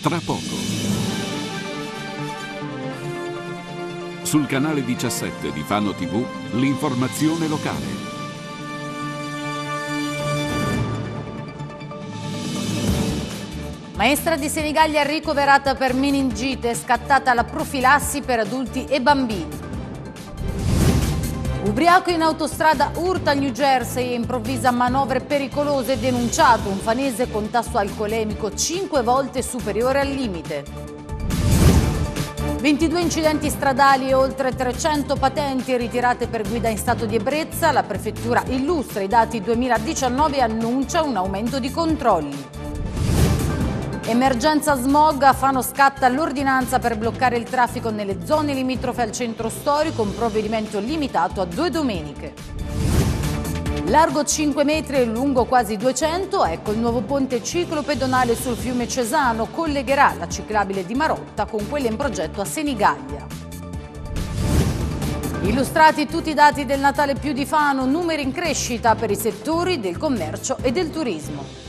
tra poco. Sul canale 17 di Fano TV, l'informazione locale. Maestra di Senigallia ricoverata per meningite, scattata la profilassi per adulti e bambini. Ubriaco in autostrada urta New Jersey e improvvisa manovre pericolose denunciato un fanese con tasso alcolemico 5 volte superiore al limite. 22 incidenti stradali e oltre 300 patenti ritirate per guida in stato di ebbrezza, la prefettura illustra i dati 2019 e annuncia un aumento di controlli. Emergenza smog, a Fano scatta l'ordinanza per bloccare il traffico nelle zone limitrofe al centro storico, un provvedimento limitato a due domeniche. Largo 5 metri e lungo quasi 200, ecco il nuovo ponte ciclo pedonale sul fiume Cesano collegherà la ciclabile di Marotta con quella in progetto a Senigallia. Illustrati tutti i dati del Natale più di Fano, numeri in crescita per i settori del commercio e del turismo.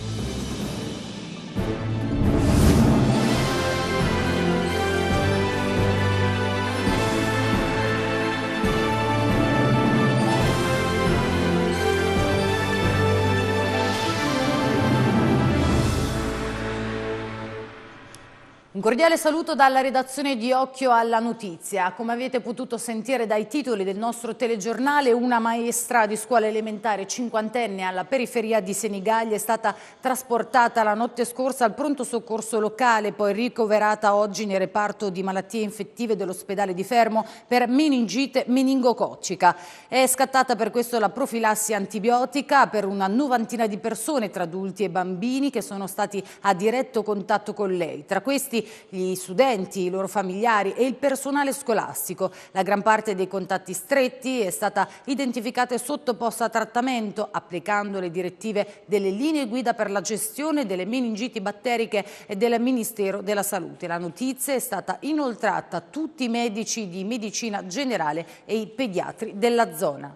Un cordiale saluto dalla redazione di Occhio alla Notizia. Come avete potuto sentire dai titoli del nostro telegiornale, una maestra di scuola elementare cinquantenne alla periferia di Senigallia è stata trasportata la notte scorsa al pronto soccorso locale, poi ricoverata oggi nel reparto di malattie infettive dell'ospedale di Fermo per meningite meningococcica. È scattata per questo la profilassi antibiotica per una novantina di persone tra adulti e bambini che sono stati a diretto contatto con lei. Tra questi gli studenti, i loro familiari e il personale scolastico. La gran parte dei contatti stretti è stata identificata e sottoposta a trattamento applicando le direttive delle linee guida per la gestione delle meningiti batteriche e del Ministero della Salute. La notizia è stata inoltrata a tutti i medici di medicina generale e i pediatri della zona.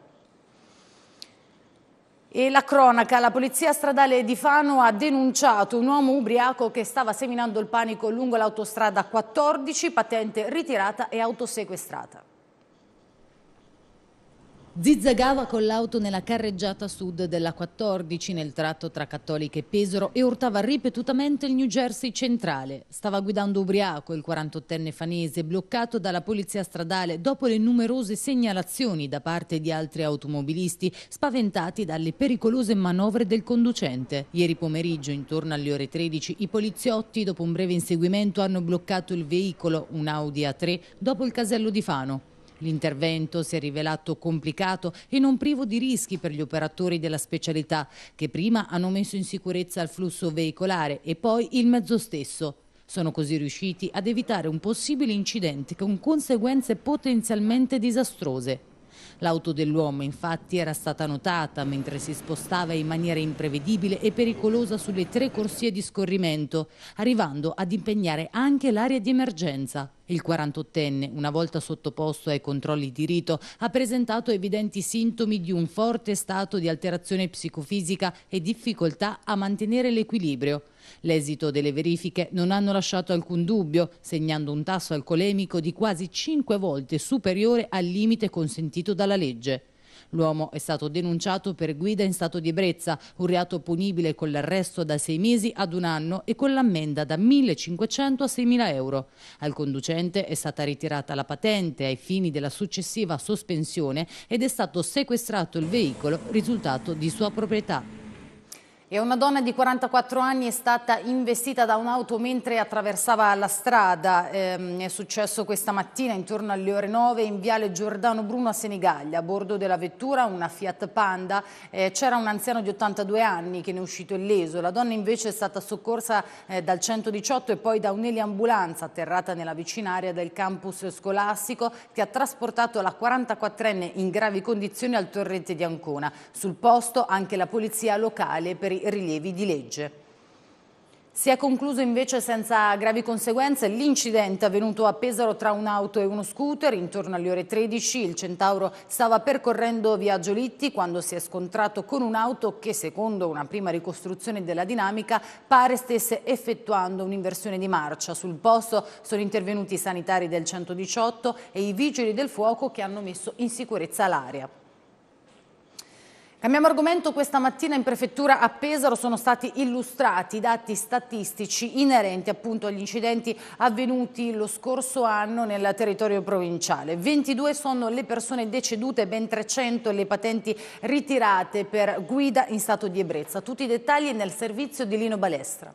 E la cronaca, la polizia stradale di Fano ha denunciato un uomo ubriaco che stava seminando il panico lungo l'autostrada 14, patente ritirata e autosequestrata. Zizzagava con l'auto nella carreggiata sud della 14 nel tratto tra Cattolica e Pesaro e urtava ripetutamente il New Jersey centrale. Stava guidando ubriaco il 48enne fanese bloccato dalla polizia stradale dopo le numerose segnalazioni da parte di altri automobilisti spaventati dalle pericolose manovre del conducente. Ieri pomeriggio intorno alle ore 13 i poliziotti dopo un breve inseguimento hanno bloccato il veicolo, un Audi A3, dopo il casello di Fano. L'intervento si è rivelato complicato e non privo di rischi per gli operatori della specialità, che prima hanno messo in sicurezza il flusso veicolare e poi il mezzo stesso. Sono così riusciti ad evitare un possibile incidente con conseguenze potenzialmente disastrose. L'auto dell'uomo infatti era stata notata mentre si spostava in maniera imprevedibile e pericolosa sulle tre corsie di scorrimento, arrivando ad impegnare anche l'area di emergenza. Il 48enne, una volta sottoposto ai controlli di rito, ha presentato evidenti sintomi di un forte stato di alterazione psicofisica e difficoltà a mantenere l'equilibrio. L'esito delle verifiche non hanno lasciato alcun dubbio, segnando un tasso alcolemico di quasi 5 volte superiore al limite consentito dalla legge. L'uomo è stato denunciato per guida in stato di ebbrezza, un reato punibile con l'arresto da sei mesi ad un anno e con l'ammenda da 1.500 a 6.000 euro. Al conducente è stata ritirata la patente ai fini della successiva sospensione ed è stato sequestrato il veicolo risultato di sua proprietà. E una donna di 44 anni è stata investita da un'auto mentre attraversava la strada. Eh, è successo questa mattina intorno alle ore 9 in viale Giordano Bruno a Senigallia. A bordo della vettura, una Fiat Panda, eh, c'era un anziano di 82 anni che ne è uscito illeso. La donna invece è stata soccorsa eh, dal 118 e poi da un'eliambulanza atterrata nella vicina area del campus scolastico che ha trasportato la 44enne in gravi condizioni al torrente di Ancona. Sul posto anche la polizia locale per altri rilievi di legge. Si è concluso invece senza gravi conseguenze l'incidente avvenuto a Pesaro tra un'auto e uno scooter. Intorno alle ore 13 il Centauro stava percorrendo via Giolitti quando si è scontrato con un'auto che secondo una prima ricostruzione della dinamica pare stesse effettuando un'inversione di marcia. Sul posto sono intervenuti i sanitari del 118 e i vigili del fuoco che hanno messo in sicurezza l'area. Cambiamo argomento, questa mattina in prefettura a Pesaro sono stati illustrati i dati statistici inerenti appunto agli incidenti avvenuti lo scorso anno nel territorio provinciale. 22 sono le persone decedute, ben 300 le patenti ritirate per guida in stato di ebbrezza. Tutti i dettagli nel servizio di Lino Balestra.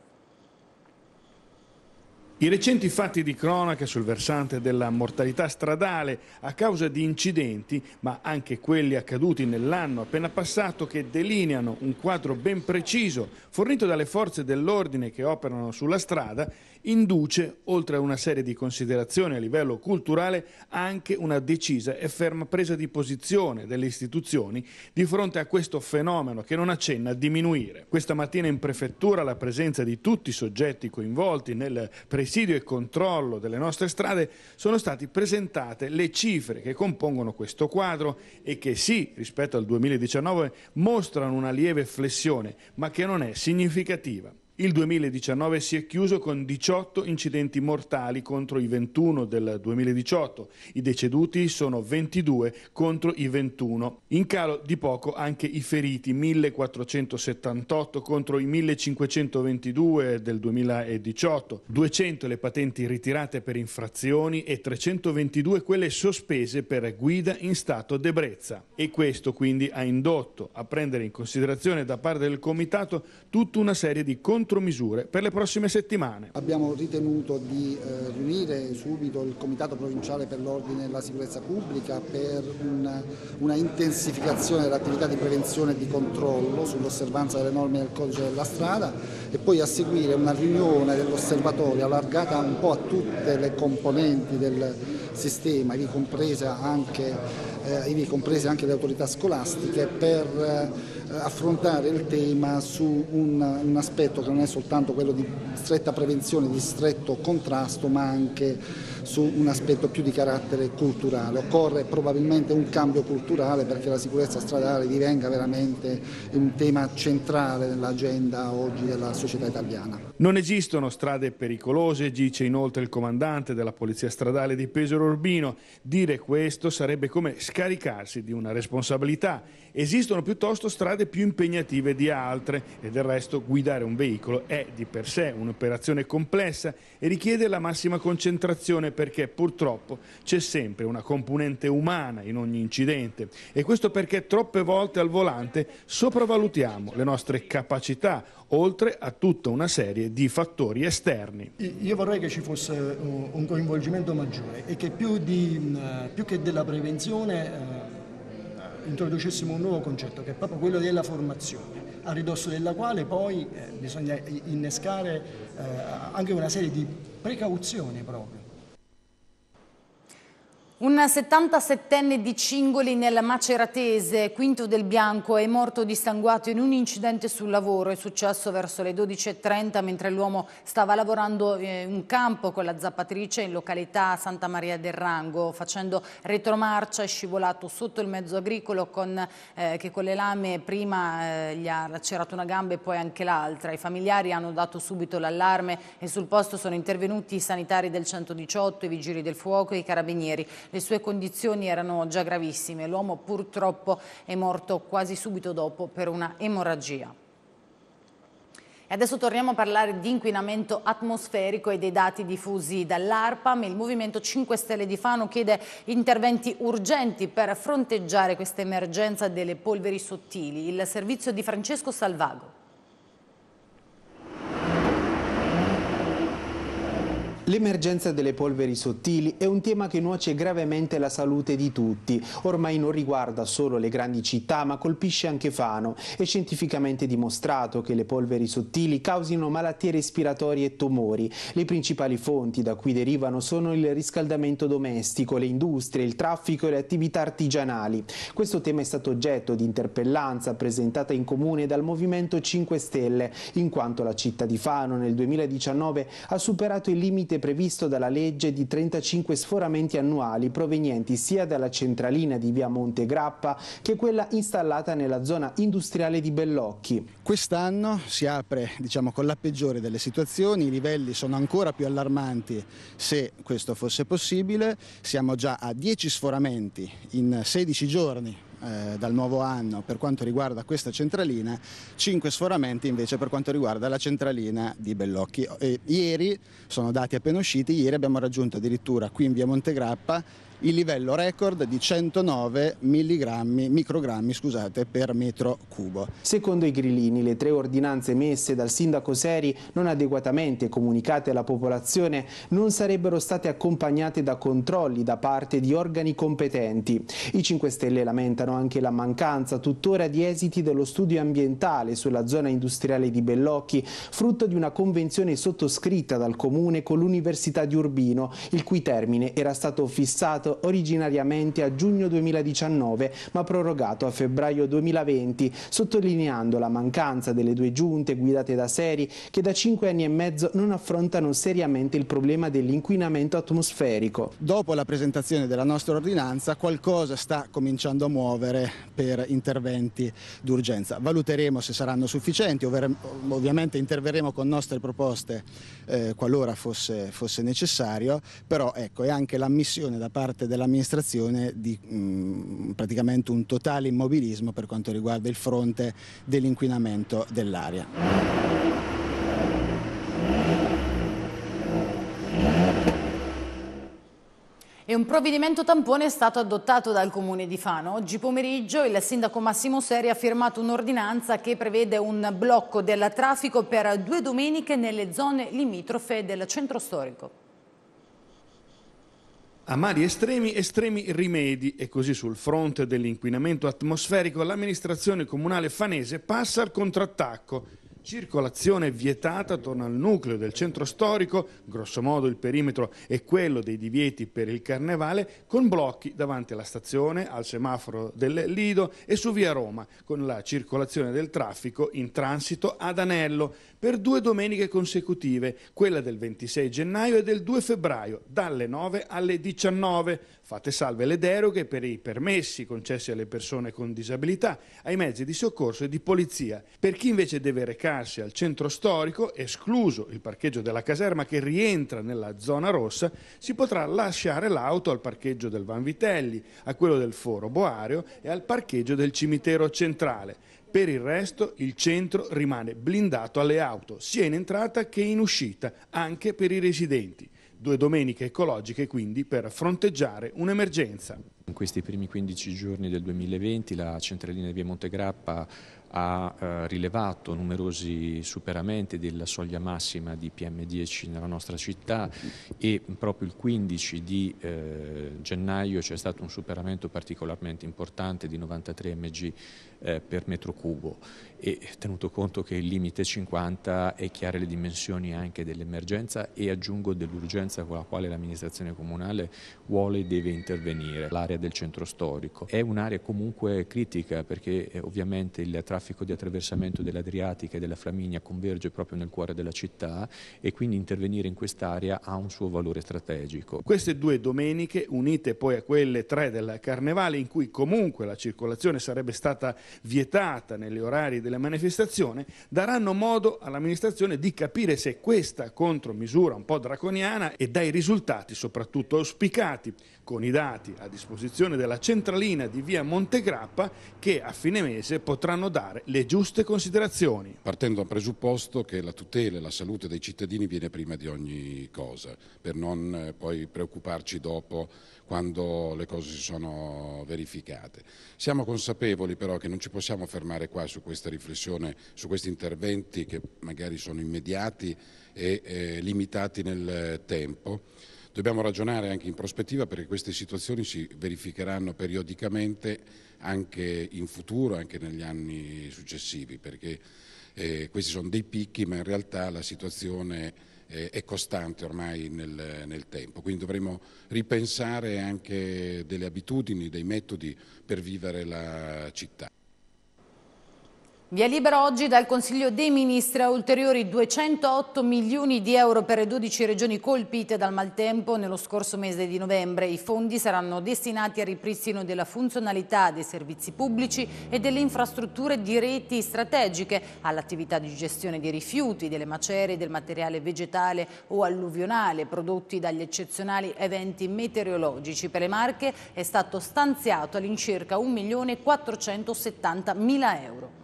I recenti fatti di cronaca sul versante della mortalità stradale a causa di incidenti, ma anche quelli accaduti nell'anno appena passato che delineano un quadro ben preciso fornito dalle forze dell'ordine che operano sulla strada, induce, oltre a una serie di considerazioni a livello culturale, anche una decisa e ferma presa di posizione delle istituzioni di fronte a questo fenomeno che non accenna a diminuire. Questa mattina in prefettura la presenza di tutti i soggetti coinvolti nel presidio e controllo delle nostre strade sono state presentate le cifre che compongono questo quadro e che sì, rispetto al 2019, mostrano una lieve flessione, ma che non è significativa. Il 2019 si è chiuso con 18 incidenti mortali contro i 21 del 2018. I deceduti sono 22 contro i 21. In calo di poco anche i feriti, 1478 contro i 1522 del 2018, 200 le patenti ritirate per infrazioni e 322 quelle sospese per guida in stato d'ebrezza. E questo quindi ha indotto a prendere in considerazione da parte del Comitato tutta una serie di controlli contromisure per le prossime settimane. Abbiamo ritenuto di eh, riunire subito il Comitato Provinciale per l'Ordine e la Sicurezza Pubblica per una, una intensificazione dell'attività di prevenzione e di controllo sull'osservanza delle norme del codice della strada e poi a seguire una riunione dell'osservatorio allargata un po' a tutte le componenti del sistema, ivi comprese anche, eh, ivi comprese anche le autorità scolastiche per eh, affrontare il tema su un, un, aspetto che non è soltanto quello di stretta prevenzione, di stretto contrasto, ma anche su un aspetto più di carattere culturale. Occorre probabilmente un cambio culturale perché la sicurezza stradale divenga veramente un tema centrale nell'agenda oggi della società italiana. Non esistono strade pericolose, dice inoltre il comandante della Polizia Stradale di Pesaro Urbino. Dire questo sarebbe come scaricarsi di una responsabilità Esistono piuttosto strade più impegnative di altre e del resto guidare un veicolo è di per sé un'operazione complessa e richiede la massima concentrazione perché purtroppo c'è sempre una componente umana in ogni incidente e questo perché troppe volte al volante sopravvalutiamo le nostre capacità oltre a tutta una serie di fattori esterni. Io vorrei che ci fosse eh, un coinvolgimento maggiore e che più, di, eh, più che della prevenzione eh, introducessimo un nuovo concetto che è proprio quello della formazione, a ridosso della quale poi eh, bisogna innescare eh, anche una serie di precauzioni proprio un 77enne di Cingoli nel Maceratese, quinto del Bianco, è morto dissanguato in un incidente sul lavoro. È successo verso le 12.30 mentre l'uomo stava lavorando eh, in campo con la zappatrice in località Santa Maria del Rango. Facendo retromarcia è scivolato sotto il mezzo agricolo con, eh, che con le lame prima eh, gli ha lacerato una gamba e poi anche l'altra. I familiari hanno dato subito l'allarme e sul posto sono intervenuti i sanitari del 118, i vigili del fuoco e i carabinieri. Le sue condizioni erano già gravissime. L'uomo purtroppo è morto quasi subito dopo per una emorragia. E adesso torniamo a parlare di inquinamento atmosferico e dei dati diffusi dall'ARPAM. Il Movimento 5 Stelle di Fano chiede interventi urgenti per fronteggiare questa emergenza delle polveri sottili. Il servizio di Francesco Salvago. L'emergenza delle polveri sottili è un tema che nuoce gravemente la salute di tutti. Ormai non riguarda solo le grandi città, ma colpisce anche Fano. È scientificamente dimostrato che le polveri sottili causino malattie respiratorie e tumori. Le principali fonti da cui derivano sono il riscaldamento domestico, le industrie, il traffico e le attività artigianali. Questo tema è stato oggetto di interpellanza presentata in comune dal Movimento 5 Stelle, in quanto la città di Fano nel 2019 ha superato il limite previsto dalla legge di 35 sforamenti annuali provenienti sia dalla centralina di via Monte Grappa che quella installata nella zona industriale di Bellocchi. Quest'anno si apre diciamo, con la peggiore delle situazioni, i livelli sono ancora più allarmanti se questo fosse possibile, siamo già a 10 sforamenti in 16 giorni eh, dal nuovo anno per quanto riguarda questa centralina, 5 sforamenti invece per quanto riguarda la centralina di Bellocchi. E ieri, sono dati appena usciti, ieri abbiamo raggiunto addirittura qui in via Montegrappa il livello record di 109 microgrammi scusate, per metro cubo. Secondo i grillini, le tre ordinanze emesse dal sindaco Seri non adeguatamente comunicate alla popolazione non sarebbero state accompagnate da controlli da parte di organi competenti. I 5 Stelle lamentano anche la mancanza tuttora di esiti dello studio ambientale sulla zona industriale di Bellocchi, frutto di una convenzione sottoscritta dal comune con l'Università di Urbino, il cui termine era stato fissato iniziato originariamente a giugno 2019 ma prorogato a febbraio 2020, sottolineando la mancanza delle due giunte guidate da Seri che da cinque anni e mezzo non affrontano seriamente il problema dell'inquinamento atmosferico. Dopo la presentazione della nostra ordinanza qualcosa sta cominciando a muovere per interventi d'urgenza. Valuteremo se saranno sufficienti, ovviamente interverremo con nostre proposte eh, qualora fosse, fosse necessario, però ecco è anche l'ammissione da parte parte dell'amministrazione di mh, mm, praticamente un totale immobilismo per quanto riguarda il fronte dell'inquinamento dell'aria. E un provvedimento tampone è stato adottato dal Comune di Fano. Oggi pomeriggio il sindaco Massimo Seri ha firmato un'ordinanza che prevede un blocco del traffico per due domeniche nelle zone limitrofe del centro storico. A mali estremi, estremi rimedi e così sul fronte dell'inquinamento atmosferico l'amministrazione comunale fanese passa al contrattacco Circolazione vietata attorno al nucleo del centro storico, grosso modo il perimetro è quello dei divieti per il carnevale, con blocchi davanti alla stazione, al semaforo del Lido e su via Roma, con la circolazione del traffico in transito ad Anello per due domeniche consecutive, quella del 26 gennaio e del 2 febbraio, dalle 9 alle 19 fatte salve le deroghe per i permessi concessi alle persone con disabilità, ai mezzi di soccorso e di polizia. Per chi invece deve recarsi al centro storico, escluso il parcheggio della caserma che rientra nella zona rossa, si potrà lasciare l'auto al parcheggio del Vanvitelli, a quello del Foro Boario e al parcheggio del cimitero centrale. Per il resto il centro rimane blindato alle auto, sia in entrata che in uscita, anche per i residenti due domeniche ecologiche quindi per fronteggiare un'emergenza. In questi primi 15 giorni del 2020 la centralina di via Montegrappa ha eh, rilevato numerosi superamenti della soglia massima di PM10 nella nostra città e proprio il 15 di eh, gennaio c'è stato un superamento particolarmente importante di 93 mg eh, per metro cubo e tenuto conto che il limite 50 è chiare le dimensioni anche dell'emergenza e aggiungo dell'urgenza con la quale l'amministrazione comunale vuole e deve intervenire, l'area del centro storico. È un'area comunque critica perché eh, ovviamente il traffico di attraversamento dell'Adriatica e della Flaminia converge proprio nel cuore della città e quindi intervenire in quest'area ha un suo valore strategico. Queste due domeniche unite poi a quelle tre del Carnevale in cui comunque la circolazione sarebbe stata vietata negli orari della manifestazione, daranno modo all'amministrazione di capire se questa contromisura un po' draconiana e dai risultati soprattutto auspicati con i dati a disposizione della centralina di via Montegrappa che a fine mese potranno dare le giuste considerazioni. Partendo dal presupposto che la tutela e la salute dei cittadini viene prima di ogni cosa, per non eh, poi preoccuparci dopo quando le cose si sono verificate. Siamo consapevoli però che non ci possiamo fermare qua su questa riflessione, su questi interventi che magari sono immediati e eh, limitati nel tempo. Dobbiamo ragionare anche in prospettiva perché queste situazioni si verificheranno periodicamente anche in futuro, anche negli anni successivi, perché eh, questi sono dei picchi ma in realtà la situazione eh, è costante ormai nel, nel tempo, quindi dovremo ripensare anche delle abitudini, dei metodi per vivere la città. Via libera oggi dal Consiglio dei Ministri a ulteriori 208 milioni di euro per le 12 regioni colpite dal maltempo nello scorso mese di novembre. I fondi saranno destinati al ripristino della funzionalità dei servizi pubblici e delle infrastrutture di reti strategiche, all'attività di gestione dei rifiuti, delle macerie, del materiale vegetale o alluvionale prodotti dagli eccezionali eventi meteorologici. Per le Marche è stato stanziato all'incirca 1.470.000 euro.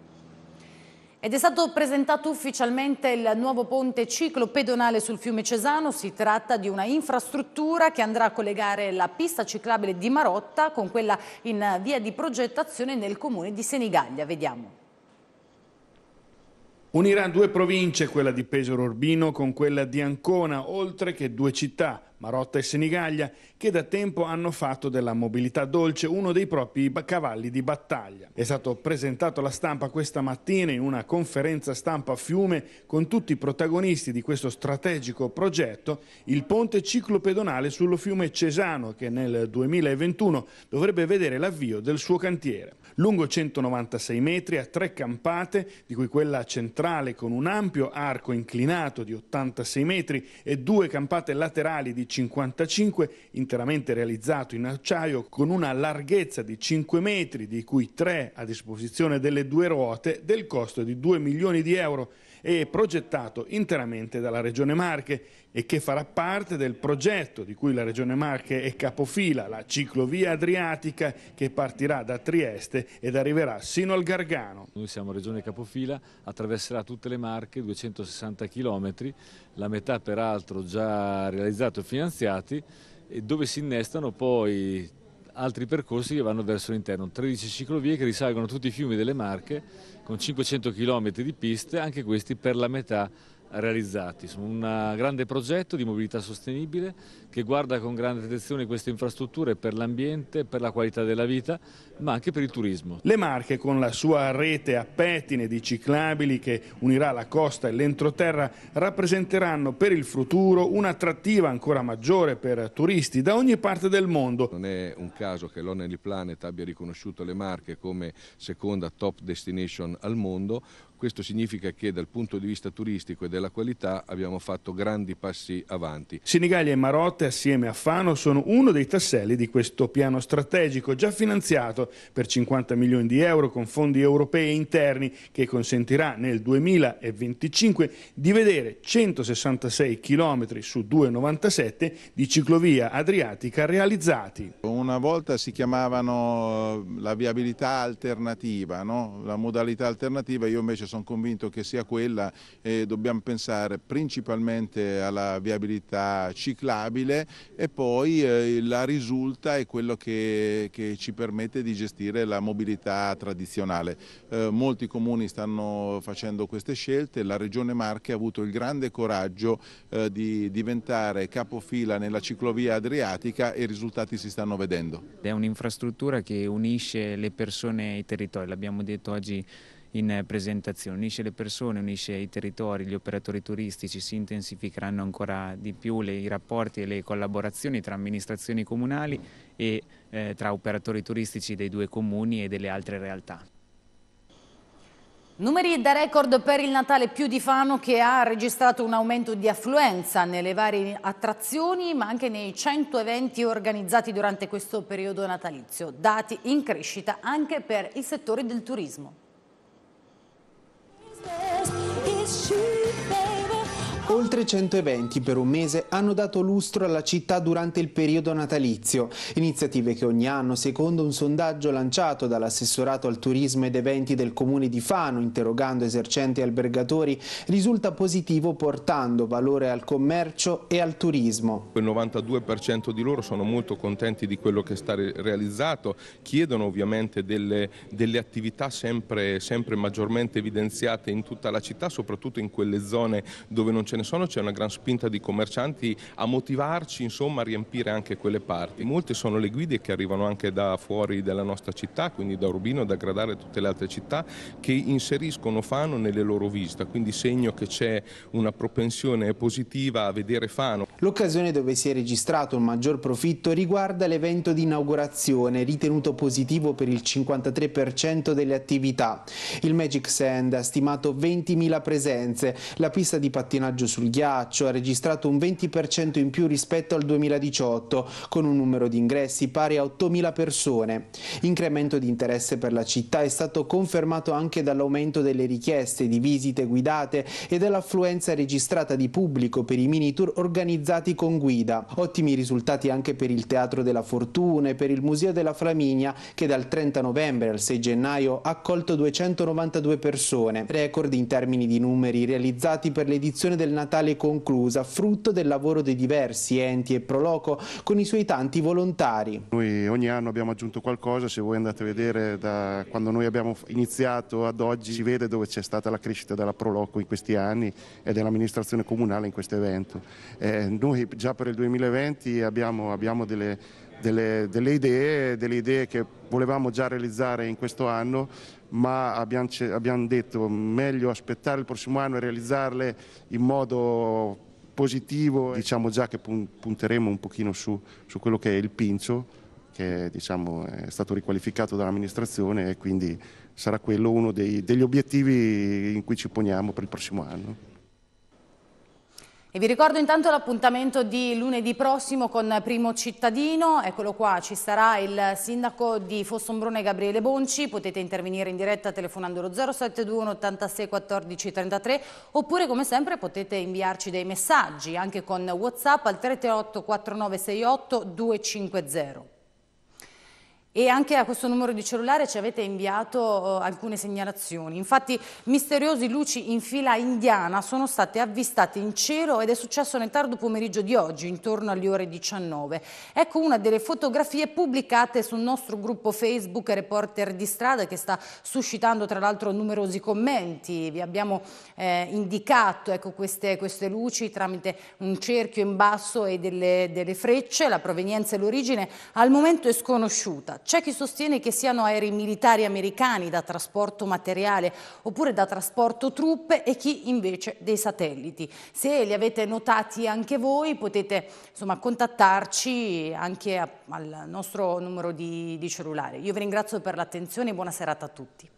Ed è stato presentato ufficialmente il nuovo ponte ciclo pedonale sul fiume Cesano. Si tratta di una infrastruttura che andrà a collegare la pista ciclabile di Marotta con quella in via di progettazione nel comune di Senigallia. Vediamo. Unirà due province, quella di Pesaro Urbino con quella di Ancona, oltre che due città, Marotta e Senigaglia, che da tempo hanno fatto della mobilità dolce uno dei propri cavalli di battaglia. È stato presentato alla stampa questa mattina in una conferenza stampa a Fiume con tutti i protagonisti di questo strategico progetto, il ponte ciclopedonale sullo fiume Cesano che nel 2021 dovrebbe vedere l'avvio del suo cantiere lungo 196 metri, a tre campate, di cui quella centrale con un ampio arco inclinato di 86 metri e due campate laterali di 55, interamente realizzato in acciaio, con una larghezza di 5 metri, di cui tre a disposizione delle due ruote, del costo di 2 milioni di euro e progettato interamente dalla Regione Marche e che farà parte del progetto di cui la Regione Marche è capofila, la ciclovia adriatica che partirà da Trieste ed arriverà sino al Gargano. Noi siamo Regione Capofila, attraverserà tutte le Marche, 260 km, la metà peraltro già realizzato e finanziati, e dove si innestano poi altri percorsi che vanno verso l'interno, 13 ciclovie che risalgono tutti i fiumi delle Marche con 500 km di piste, anche questi per la metà realizzati. Sono un eh, grande progetto di mobilità sostenibile che guarda con grande attenzione queste infrastrutture per l'ambiente, per la qualità della vita, ma anche per il turismo. Le Marche con la sua rete a pettine di ciclabili che unirà la costa e l'entroterra rappresenteranno per il futuro un'attrattiva ancora maggiore per turisti da ogni parte del mondo. Non è un caso che l'Onely Planet abbia riconosciuto le Marche come seconda top destination al mondo, questo significa che dal punto di vista turistico e della qualità abbiamo fatto grandi passi avanti. Sinigaglia e Marotte assieme a Fano sono uno dei tasselli di questo piano strategico già finanziato per 50 milioni di euro con fondi europei e interni che consentirà nel 2025 di vedere 166 km su 297 di ciclovia adriatica realizzati. Una volta si chiamavano eh, la viabilità alternativa, no? la modalità alternativa, io invece cornice, cioè, sono convinto che sia quella, e dobbiamo pensare principalmente alla viabilità ciclabile e poi eh, la risulta è quello che, che, ci permette di gestire la mobilità tradizionale. Eh, molti comuni stanno facendo queste scelte, la Regione Marche ha avuto il grande coraggio eh, di diventare capofila nella ciclovia adriatica e i risultati si stanno vedendo. È un'infrastruttura che unisce le persone e i territori, l'abbiamo detto oggi in eh, presentazione, unisce le persone, unisce i territori, gli operatori turistici, si intensificheranno ancora di più le, i rapporti e le collaborazioni tra amministrazioni comunali e eh, tra operatori turistici dei due comuni e delle altre realtà. Numeri da record per il Natale più di Fano che ha registrato un aumento di affluenza nelle varie attrazioni ma anche nei 100 eventi organizzati durante questo periodo natalizio, dati in crescita anche per il settore del turismo. Oltre 100 eventi per un mese hanno dato lustro alla città durante il periodo natalizio, iniziative che ogni anno, secondo un sondaggio lanciato dall'assessorato al turismo ed eventi del comune di Fano, interrogando esercenti e albergatori, risulta positivo portando valore al commercio e al turismo. Il 92% di loro sono molto contenti di quello che sta realizzato, chiedono ovviamente delle, delle attività sempre, sempre maggiormente evidenziate in tutta la città, soprattutto in quelle zone dove non ce ne sono c'è una gran spinta di commercianti a motivarci insomma, a riempire anche quelle parti. Molte sono le guide che arrivano anche da fuori della nostra città, quindi da Urbino, da Gradare e tutte le altre città, che inseriscono Fano nelle loro visite, quindi segno che c'è una propensione positiva a vedere Fano. L'occasione dove si è registrato un maggior profitto riguarda l'evento di inaugurazione, ritenuto positivo per il 53% delle attività. Il Magic Sand ha stimato 20.000 presenze, la pista di pattinaggio su sul ghiaccio ha registrato un 20% in più rispetto al 2018, con un numero di ingressi pari a 8.000 persone. Incremento di interesse per la città è stato confermato anche dall'aumento delle richieste di visite guidate e dell'affluenza registrata di pubblico per i mini tour organizzati con guida. Ottimi risultati anche per il Teatro della Fortuna e per il Museo della Flaminia che dal 30 novembre al 6 gennaio ha accolto 292 persone, record in termini di numeri realizzati per l'edizione del Nazionale Natale conclusa, frutto del lavoro dei diversi enti e Proloco con i suoi tanti volontari. Noi ogni anno abbiamo aggiunto qualcosa, se voi andate a vedere da quando noi abbiamo iniziato ad oggi si vede dove c'è stata la crescita della Proloco in questi anni e dell'amministrazione comunale in questo evento. Eh, noi già per il 2020 abbiamo, abbiamo delle delle, delle, idee, delle idee che volevamo già realizzare in questo anno, ma abbiamo, abbiamo detto meglio aspettare il prossimo anno e realizzarle in modo positivo. Diciamo già che punteremo un pochino su, su quello che è il pincio, che diciamo, è stato riqualificato dall'amministrazione e quindi sarà quello uno dei, degli obiettivi in cui ci poniamo per il prossimo anno. E vi ricordo intanto l'appuntamento di lunedì prossimo con Primo Cittadino, eccolo qua, ci sarà il sindaco di Fossombrone Gabriele Bonci, potete intervenire in diretta telefonando lo 071 86 14 33 oppure come sempre potete inviarci dei messaggi anche con Whatsapp al 338 4968 250 e anche a questo numero di cellulare ci avete inviato eh, alcune segnalazioni. Infatti misteriosi luci in fila indiana sono state avvistate in cielo ed è successo nel tardo pomeriggio di oggi, intorno alle ore 19. Ecco una delle fotografie pubblicate sul nostro gruppo Facebook Reporter di strada che sta suscitando tra l'altro numerosi commenti. Vi abbiamo eh, indicato ecco, queste, queste, luci tramite un cerchio in basso e delle, delle frecce, la provenienza e l'origine al momento è sconosciuta. C'è chi sostiene che siano aerei militari americani da trasporto materiale oppure da trasporto truppe e chi invece dei satelliti. Se li avete notati anche voi potete insomma, contattarci anche a, al nostro numero di, di cellulare. Io vi ringrazio per l'attenzione e buona serata a tutti.